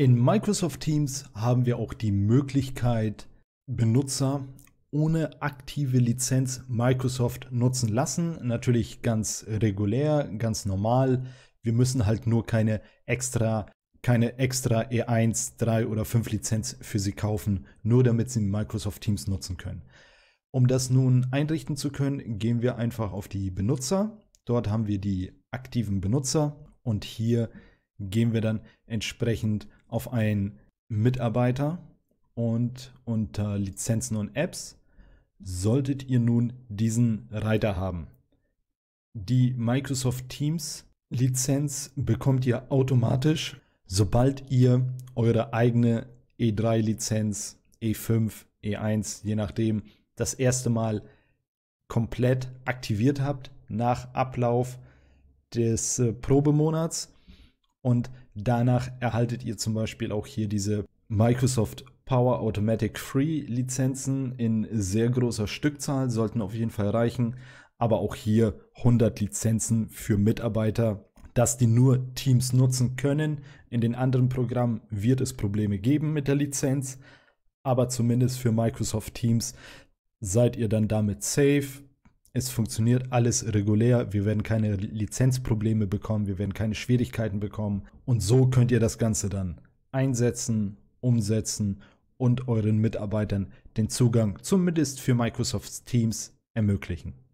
In Microsoft Teams haben wir auch die Möglichkeit, Benutzer ohne aktive Lizenz Microsoft nutzen lassen. Natürlich ganz regulär, ganz normal. Wir müssen halt nur keine extra, keine extra E1, 3 oder 5 Lizenz für sie kaufen, nur damit sie Microsoft Teams nutzen können. Um das nun einrichten zu können, gehen wir einfach auf die Benutzer. Dort haben wir die aktiven Benutzer und hier gehen wir dann entsprechend auf einen Mitarbeiter und unter Lizenzen und Apps solltet ihr nun diesen Reiter haben. Die Microsoft Teams Lizenz bekommt ihr automatisch, sobald ihr eure eigene E3 Lizenz, E5, E1, je nachdem, das erste Mal komplett aktiviert habt nach Ablauf des äh, Probemonats. Und Danach erhaltet ihr zum Beispiel auch hier diese Microsoft Power Automatic Free Lizenzen in sehr großer Stückzahl, sollten auf jeden Fall reichen. Aber auch hier 100 Lizenzen für Mitarbeiter, dass die nur Teams nutzen können. In den anderen Programmen wird es Probleme geben mit der Lizenz, aber zumindest für Microsoft Teams seid ihr dann damit safe es funktioniert alles regulär, wir werden keine Lizenzprobleme bekommen, wir werden keine Schwierigkeiten bekommen und so könnt ihr das Ganze dann einsetzen, umsetzen und euren Mitarbeitern den Zugang zumindest für Microsoft Teams ermöglichen.